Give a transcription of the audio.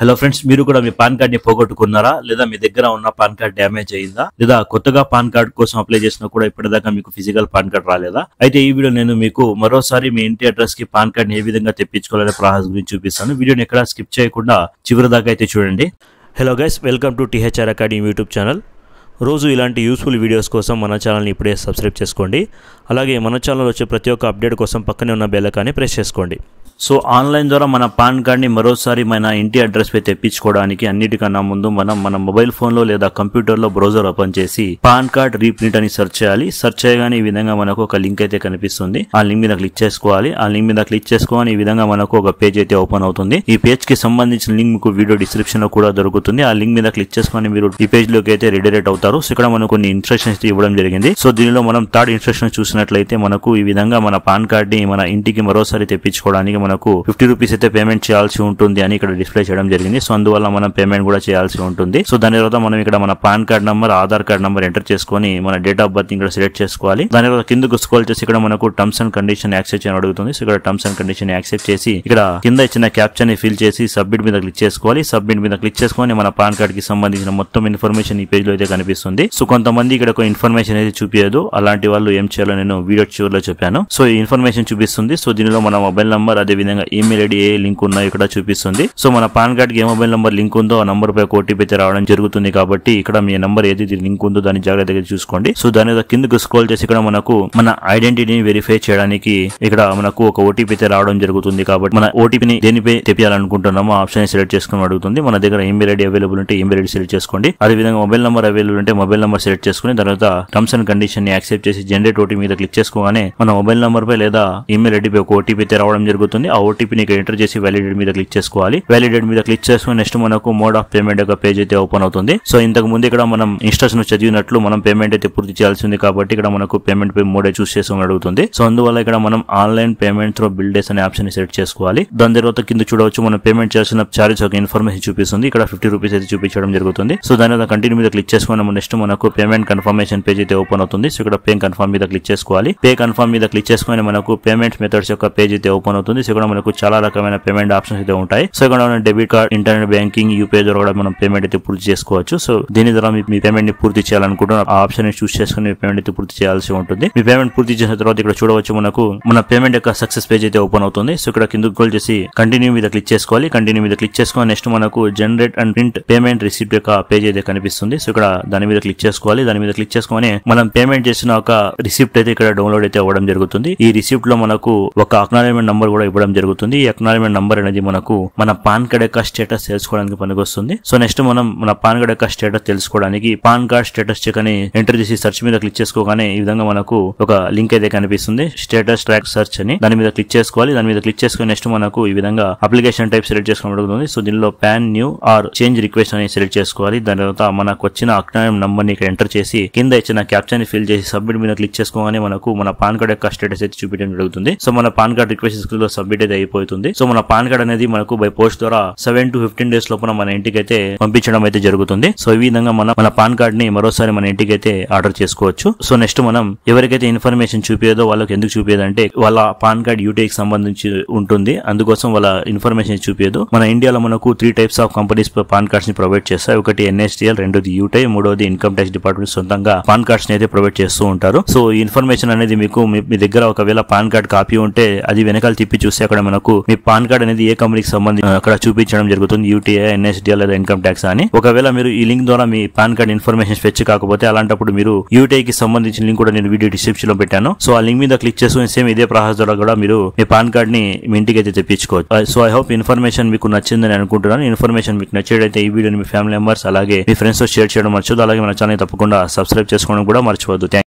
hello friends మీరు కూడా మీ PAN card ని పోగొట్టుకున్నారా లేదా మీ దగ్గర ఉన్న పాన్ కార్డ్ డ్యామేజ్ అయిందా లేదా కొత్తగా పాన్ కార్డ్ కోసం అప్లై చేసినా కూడా ఇప్పటిదాకా మీకు ఫిజికల్ పాన్ కార్డ్ రాలేదా అయితే ఈ వీడియో నేను మీకు మరోసారి మీ ఇంటి అడ్రస్ కి పాన్ కార్డ్ ఏ విధంగా తెప్పించుకోవాలనే ప్రాసెస్ గురించి చూపిస్తాను వీడియోని ఎక్కడ స్కిప్ చేయకుండా చివరి దాకా అయితే చూడండి hello guys welcome to THR academy YouTube channel రోజు ఇలాంటి యూస్ఫుల్ వీడియోస్ కోసం మన ఛానల్ని ఇప్పుడే సబ్స్క్రైబ్ చేసుకోండి అలాగే మన ఛానల్ వచ్చే ప్రతి ఒక్క అప్డేట్ కోసం పక్కనే ఉన్న బెల్లకాన్ని ప్రెస్ చేసుకోండి సో ఆన్లైన్ ద్వారా మన పాన్ కార్డ్ని మరోసారి మన ఇంటి అడ్రస్ పై తెప్పించుకోవడానికి అన్నిటికన్నా ముందు మనం మన మొబైల్ ఫోన్లో లేదా కంప్యూటర్లో బ్రౌజర్ ఓపెన్ చేసి పాన్ కార్డ్ రీప్రింట్ అని సెర్చ్ చేయాలి సెర్చ్ చేయగానే ఈ విధంగా మనకు ఒక లింక్ అయితే కనిపిస్తుంది ఆ లింక్ మీద క్లిక్ చేసుకోవాలి ఆ లింక్ మీద క్లిక్ చేసుకోవాలి ఈ విధంగా మనకు ఒక పేజ్ అయితే ఓపెన్ అవుతుంది ఈ పేజ్ కి సంబంధించిన లింక్ మీకు వీడియో డిస్క్రిప్షన్ లో కూడా దొరుకుతుంది ఆ లింక్ మీద క్లిక్ చేసుకొని మీరు ఈ పేజ్ లోకి అయితే రిడైరెక్ట్ అవుతారు సో ఇక్కడ మనకు కొన్ని ఇన్స్ట్రక్షన్స్ ఇవ్వడం జరిగింది సో దీనిలో మనం థర్డ్ ఇన్స్ట్రక్షన్ చూసినట్లయితే మనకు ఈ విధంగా మన పాన్ కార్డ్ ని మన ఇంటికి మరోసారి తెప్పించుకోవడానికి మనకు ఫిఫ్టీ రూపీస్ అయితే పేమెంట్ చేయాల్సి ఉంటుంది అని ఇక్కడ డిస్ప్లే చేయడం జరిగింది సో అందువల్ల మనం పేమెంట్ కూడా చేయాల్సి ఉంటుంది సో దాని తర్వాత మనం ఇక్కడ మన PAN card number Aadhaar card number enter చేసుకుని మన డేట్ ఆఫ్ బర్త్ ఇక్కడ సెలెక్ట్ చేసుకోవాలి దాని తర్వాత కిందకు గుసుకోవాలి చేసి ఇక్కడ మనకు టర్మ్స్ అండ్ కండిషన్ యాక్సెప్ట్ అని అడుగుతుంది సో ఇక్కడ టర్మ్స్ అండ్ కండిషన్ యాక్సెప్ట్ చేసి ఇక్కడ కింద ఇచ్చిన క్యాప్చర్ ని ఫిల్ చేసి సబ్మిట్ మీద క్లిక్ చేసుకోవాలి సబ్మిట్ మీద క్లిక్ చేసుకొని మన పాన్ కార్డ్ కి సంబంధించిన మొత్తం ఇన్ఫర్మేషన్ ఈ పేజ్ లో అయితే కనిపిస్తుంది సో కొంతమంది ఇక్కడ ఒక ఇన్ఫర్మేషన్ అయితే చూపించదు అలాంటి వాళ్ళు ఏం చేయాలో నేను వీడియో చివరిలో చెప్పాను సో ఈ ఇన్ఫర్మేషన్ చూపిస్తుంది సో దీనిలో మన మొబైల్ నంబర్ అదే విధంగా ఈమెయిల్ ఐడి ఏ లింక్ ఉందో ఇక్కడ చూపిస్తుంది సో మన పాన్ కార్డ్ కి ఏ మొబైల్ నంబర్ లింక్ ఉందో ఆ నంబర్ పై ఓటీపీ అయితే రావడం జరుగుతుంది కాబట్టి ఇక్కడ మీ నెంబర్ ఏదైతే లింక్ ఉందో దాన్ని జాగ్రత్తగా చూసుకోండి సో దాని కిందకు స్క్రోల్ చేసి ఇక్కడ మనకు మన ఐడెంటిటీని వెరిఫై చేయడానికి ఇక్కడ మనకు ఒక ఓటీపీ అయితే రావడం జరుగుతుంది కాబట్టి మన ఓటీపీని దేనిపై తెప్పించాలనుకుంటున్నామో ఆప్షన్ సెలెక్ట్ చేసుకుని అడుగుతుంది మన దగ్గర ఈమెయిల్ ఐడి అవైలబుల్ ఉంటే ఈమెయిల్ ఐడి సెలెక్ట్ చేసుకోండి అదేవిధంగా మొబైల్ నంబర్ అవైలబుల్ ఉంటే మొబైల్ నంబర్ సెలెక్ట్ చేసుకుని తర్వాత టర్మ్స్ అండ్ కండిషన్ ని యాక్సెప్ట్ చేసి జనరేట్ ఓటీపీ మీద క్లిక్ చేసుకోగానే మన మొబైల్ నంబర్ పై లేదా ఈమెయిల్ ఐడి పై ఒక ఓటీపీ రావడం జరుగుతుంది ఉంటుంది ఆ ఓటీపీ ఇక్కడ ఎంటర్ చేసి వ్యాలిడేట్ మీద క్లిక్ చేసుకోవాలి వ్యాలిడేట్ మీద క్లిక్ చేసుకుని నెక్స్ట్ మనకు మోడ్ ఆఫ్ పేమెంట్ యొక్క పేజ్ అయితే ఓపెన్ అవుతుంది సో ఇంతకు ముందు ఇక్కడ మనం ఇన్స్ట్రక్షన్ చదివినట్లు మనం పేమెంట్ అయితే పూర్తి చేయాల్సి ఉంది కాబట్టి ఇక్కడ మనకు పేమెంట్ పే మోడే చూస్ చేసుకోవడం అడుగుతుంది సో అందువల్ల ఇక్కడ మనం online payment through BillDesk అనే ఆప్షన్ సెట్ చేసుకోవాలి దాని తర్వాత కింద చూడవచ్చు మనం పేమెంట్ చేసిన చార్జెస్ ఒక ఇన్ఫర్మేషన్ చూపిస్తుంది ఇక్కడ ఫిఫ్టీ రూపీస్ అయితే చూపించడం జరుగుతుంది సో దాని తర్వాత కంటిన్యూ మీద క్లిక్ చేసుకున్నాము నెక్స్ట్ మనకు పేమెంట్ కన్ఫర్మేషన్ పేజ్ అయితే ఓపెన్ అవుతుంది సో ఇక్కడ పే కన్ఫర్మ్ మీద క్లిక్ చేసుకోవాలి పే కన్ఫర్మ్ మీద క్లిక్ చేసుకుని మనకు పేమెంట్ మెథడ్స్ యొక్క పేజ్ అయితే ఓపెన్ అవుతుంది సో కూడా మనకు చాలా రకమైన పేమెంట్ ఆప్షన్స్ అయితే ఉంటాయి సో ఇక్కడ debit card internet banking UPI ద్వారా కూడా మనం పేమెంట్ అయితే పూర్తి చేసుకోవచ్చు సో దీని ద్వారా మీ పేమెంట్ ని పూర్తి చేయాలనుకుంటున్న ఆ ఆప్షన్ ని చూస్ చేసుకుని మీ పేమెంట్ అయితే పూర్తి చేయాల్సి ఉంటుంది మీ పేమెంట్ పూర్తి చేసిన తర్వాత ఇక్కడ చూడవచ్చు మనకు మన పేమెంట్ యొక్క సక్సెస్ పేజ్ అయితే ఓపెన్ అవుతుంది సో ఇక్కడ కింద గోల్ చేసి కంటిన్యూ మీద క్లిక్ చేసుకోవాలి కంటిన్యూ మీద క్లిక్ చేసుకుని నెక్స్ట్ మనకు generate and print payment receipt యొక్క పేజ్ అయితే కనిపిస్తుంది సో ఇక్కడ దాని మీద క్లిక్ చేసుకోవాలి దాని మీద క్లిక్ చేసుకుని మనం పేమెంట్ చేసిన ఒక రిసిప్ట్ అయితే ఇక్కడ డౌన్లోడ్ అయితే అవ్వడం జరుగుతుంది ఈ రిసిప్ట్ లో మనకు ఒక అక్నాలజ్మెంట్ నంబర్ కూడా ఇవ్వడం ఇవ్వడం జరుగుతుంది ఈ అక్నాలజ్మెంట్ నంబర్ అనేది మనకు మన పాన్ కార్డ్ యొక్క స్టేటస్ తెలుసుకోవడానికి పనికొస్తుంది సో నెక్స్ట్ మనం మన పాన్ కార్డ్ యొక్క స్టేటస్ తెలుసుకోవడానికి పాన్ కార్డ్ స్టేటస్ చెక్ అని ఎంటర్ చేసి సెర్చ్ మీద క్లిక్ చేసుకోగానే ఈ విధంగా మనకు ఒక లింక్ అయితే కనిపిస్తుంది స్టేటస్ ట్రాక్ సెర్చ్ అని దాని మీద క్లిక్ చేసుకోవాలి దాని మీద క్లిక్ చేసుకుని నెక్స్ట్ మనకు ఈ విధంగా అప్లికేషన్ టైప్ సెలెక్ట్ చేసుకోవడం జరుగుతుంది సో దీనిలో PAN new or change request అని సెలెక్ట్ చేసుకోవాలి దాని తర్వాత మనకు వచ్చిన అక్నాయం నంబర్ ని ఇక్కడ ఎంటర్ చేసి కింద ఇచ్చిన క్యాప్చర్ ని ఫిల్ చేసి సబ్మిట్ మీద క్లిక్ చేసుకోగానే మనకు మన పాన్ కార్డ్ యొక్క స్టేటస్ అయితే చూపించడం జరుగుతుంది సో మన పాన్ కార్డ్ రిక్వెస్ట్ లో సబ్మిట్ కంప్లీట్ అయితే అయిపోతుంది సో మన పాన్ కార్డ్ అనేది మనకు బై పోస్ట్ ద్వారా సెవెన్ టు ఫిఫ్టీన్ డేస్ లోపల మన ఇంటికి అయితే పంపించడం అయితే జరుగుతుంది సో ఈ విధంగా మన మన పాన్ కార్డ్ ని మరోసారి మన ఇంటికి అయితే ఆర్డర్ చేసుకోవచ్చు సో నెక్స్ట్ మనం ఎవరికైతే ఇన్ఫర్మేషన్ చూపేదో వాళ్ళకి ఎందుకు అంటే వాళ్ళ పాన్ కార్డ్ యూటీఐకి సంబంధించి ఉంటుంది అందుకోసం వాళ్ళ ఇన్ఫర్మేషన్ చూపించదు మన ఇండియాలో మనకు three types of companies PAN cards ని ప్రొవైడ్ చేస్తాయి ఒకటి ఎన్ఎస్టిఎల్ రెండోది యూటై మూడోది ఇన్కమ్ ట్యాక్స్ డిపార్ట్మెంట్ సొంతంగా పాన్ కార్డ్స్ ని అయితే ప్రొవైడ్ చేస్తూ ఉంటారు సో ఈ ఇన్ఫర్మేషన్ అనేది మీకు మీ దగ్గర ఒకవేళ పాన్ కార్డ్ కాపీ ఉంటే అది వెనకాల తిప్పి చూసి చూస్తే అక్కడ మనకు మీ పాన్ కార్డ్ అనేది ఏ కంపెనీకి సంబంధించి అక్కడ చూపించడం జరుగుతుంది యూటీఐ ఎన్ఎస్డిఎల్ లేదా ఇన్కమ్ ట్యాక్స్ అని ఒకవేళ మీరు ఈ లింక్ ద్వారా మీ పాన్ కార్డ్ ఇన్ఫర్మేషన్ ఫెచ్ కాకపోతే అలాంటప్పుడు మీరు యూటీఐ కి సంబంధించిన లింక్ కూడా నేను వీడియో డిస్క్రిప్షన్ లో పెట్టాను సో ఆ లింక్ మీద క్లిక్ చేసుకుని సేమ్ ఇదే ప్రాసెస్ ద్వారా కూడా మీరు మీ పాన్ కార్డ్ ని మీ ఇంటికి అయితే తెప్పించుకోవచ్చు సో ఐ హోప్ ఇన్ఫర్మేషన్ మీకు నచ్చిందని అనుకుంటున్నాను ఇన్ఫర్మేషన్ మీకు నచ్చేటైతే ఈ వీడియోని మీ ఫ్యామిలీ మెంబర్స్ అలాగే మీ ఫ్రెండ్స్ తో షేర్ చేయడం మర్చిపోదు అలాగే మన ఛానల్ తప్పకుండా సబ్స్క్రైబ్ చేసుకోవడం కూడా మర్చిపోవద్దు